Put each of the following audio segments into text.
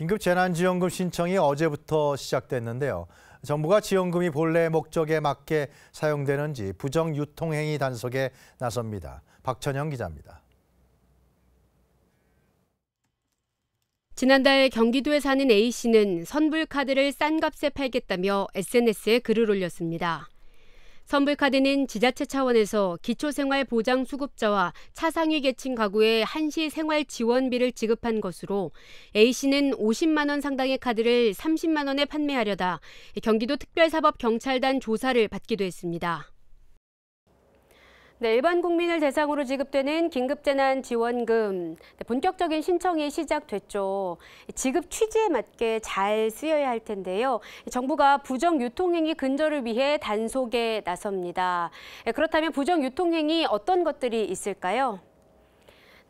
긴급 재난지원금 신청이 어제부터 시작됐는데요. 정부가 지원금이 본래 목적에 맞게 사용되는지 부정 유통행위 단속에 나섭니다. 박천영 기자입니다. 지난달 경기도에 사는 A씨는 선불카드를 싼 값에 팔겠다며 SNS에 글을 올렸습니다. 선불카드는 지자체 차원에서 기초생활보장 수급자와 차상위 계층 가구에 한시 생활 지원비를 지급한 것으로 A씨는 50만 원 상당의 카드를 30만 원에 판매하려다 경기도 특별사법경찰단 조사를 받기도 했습니다. 네, 일반 국민을 대상으로 지급되는 긴급재난지원금 네, 본격적인 신청이 시작됐죠. 지급 취지에 맞게 잘 쓰여야 할 텐데요. 정부가 부정 유통행위 근절을 위해 단속에 나섭니다. 네, 그렇다면 부정 유통행위 어떤 것들이 있을까요?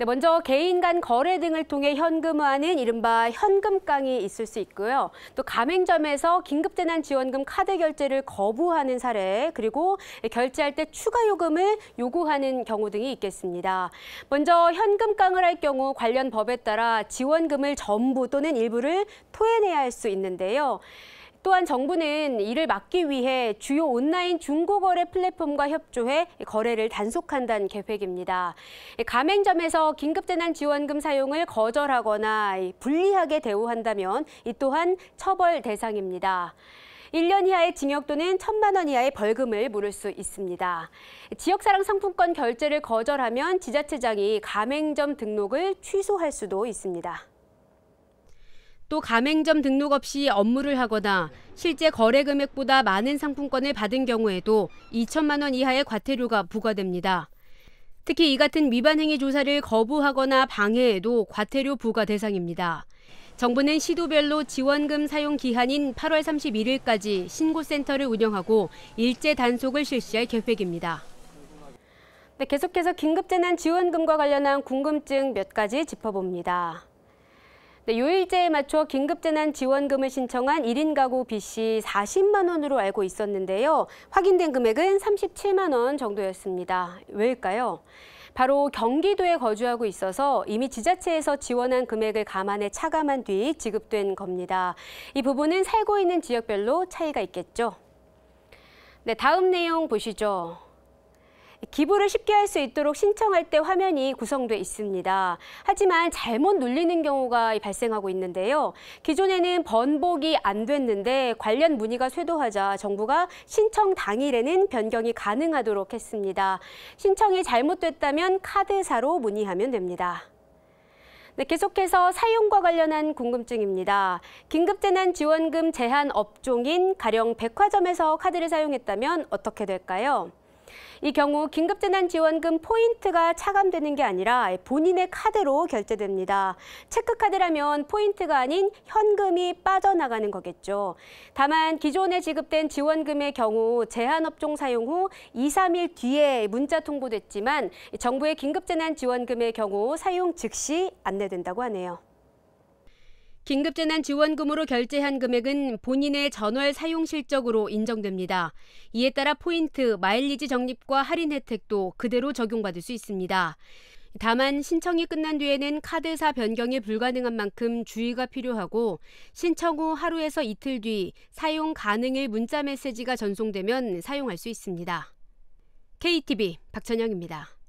네, 먼저 개인 간 거래 등을 통해 현금화하는 이른바 현금깡이 있을 수 있고요. 또 가맹점에서 긴급재난지원금 카드 결제를 거부하는 사례, 그리고 결제할 때 추가 요금을 요구하는 경우 등이 있겠습니다. 먼저 현금깡을 할 경우 관련 법에 따라 지원금을 전부 또는 일부를 토해내야 할 수 있는데요. 또한 정부는 이를 막기 위해 주요 온라인 중고거래 플랫폼과 협조해 거래를 단속한다는 계획입니다. 가맹점에서 긴급재난지원금 사용을 거절하거나 불리하게 대우한다면 이 또한 처벌 대상입니다. 1년 이하의 징역 또는 1천만 원 이하의 벌금을 물을 수 있습니다. 지역사랑 상품권 결제를 거절하면 지자체장이 가맹점 등록을 취소할 수도 있습니다. 또 가맹점 등록 없이 업무를 하거나 실제 거래 금액보다 많은 상품권을 받은 경우에도 2천만 원 이하의 과태료가 부과됩니다. 특히 이 같은 위반 행위 조사를 거부하거나 방해해도 과태료 부과 대상입니다. 정부는 시도별로 지원금 사용 기한인 8월 31일까지 신고센터를 운영하고 일제 단속을 실시할 계획입니다. 네, 계속해서 긴급재난지원금과 관련한 궁금증 몇 가지 짚어봅니다. 네, 요일제에 맞춰 긴급재난지원금을 신청한 1인 가구 빚이 40만 원으로 알고 있었는데요. 확인된 금액은 37만 원 정도였습니다. 왜일까요? 바로 경기도에 거주하고 있어서 이미 지자체에서 지원한 금액을 감안해 차감한 뒤 지급된 겁니다. 이 부분은 살고 있는 지역별로 차이가 있겠죠. 네, 다음 내용 보시죠. 기부를 쉽게 할 수 있도록 신청할 때 화면이 구성돼 있습니다. 하지만 잘못 눌리는 경우가 발생하고 있는데요. 기존에는 번복이 안 됐는데 관련 문의가 쇄도하자 정부가 신청 당일에는 변경이 가능하도록 했습니다. 신청이 잘못됐다면 카드사로 문의하면 됩니다. 네, 계속해서 사용과 관련한 궁금증입니다. 긴급재난지원금 제한 업종인 가령 백화점에서 카드를 사용했다면 어떻게 될까요? 이 경우 긴급재난지원금 포인트가 차감되는 게 아니라 본인의 카드로 결제됩니다. 체크카드라면 포인트가 아닌 현금이 빠져나가는 거겠죠. 다만 기존에 지급된 지원금의 경우 제한업종 사용 후 2, 3일 뒤에 문자 통보됐지만 정부의 긴급재난지원금의 경우 사용 즉시 안내된다고 하네요. 긴급재난지원금으로 결제한 금액은 본인의 전월 사용 실적으로 인정됩니다. 이에 따라 포인트, 마일리지 적립과 할인 혜택도 그대로 적용받을 수 있습니다. 다만 신청이 끝난 뒤에는 카드사 변경이 불가능한 만큼 주의가 필요하고 신청 후 하루에서 이틀 뒤 사용 가능일 문자 메시지가 전송되면 사용할 수 있습니다. KTV 박천영입니다.